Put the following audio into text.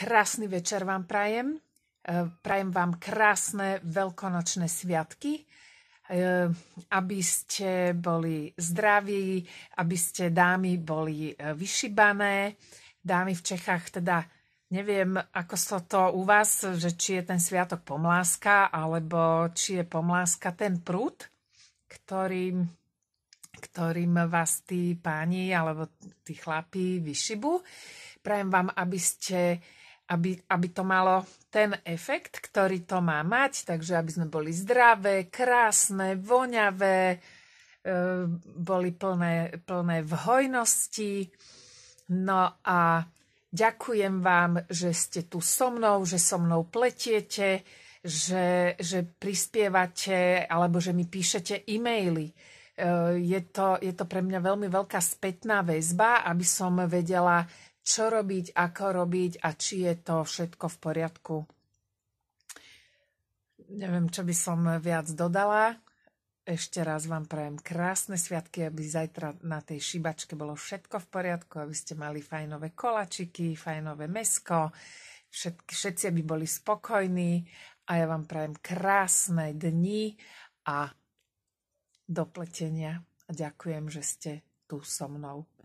Krásny večer vám prajem. E, prajem vám krásne veľkonočné sviatky, e, aby ste boli zdraví, aby ste dámy boli e, vyšibané. Dámy v Čechách teda Neviem, ako sa to u vás, že či je ten sviatok pomláska, alebo či je pomláska ten prúd, ktorým, ktorým vás tí páni alebo tí chlapí vyšibu. Prajem vám, aby ste uh, aby, aby to malo ten efekt, ktorý to má mať, takže aby sme boli zdravé, krásne, voňavé, e, boli plné, plné vhojnosti. No a ďakujem vám, že ste tu so mnou, že so mnou pletiete, že, že prispievate alebo že mi píšete e-maily. E, je to, je to pre mňa veľmi veľká spätná väzba, aby som vedela čo robiť, ako robiť a či je to všetko v poriadku. Neviem, čo by som viac dodala. Ešte raz vám prajem krásne sviatky, aby zajtra na tej šibačke bolo všetko v poriadku, aby ste mali fajnové kolačiky, fajnové mesko, všetky, všetci by boli spokojní a ja vám prajem krásne dni a dopletenia. Ďakujem, že ste tu so mnou.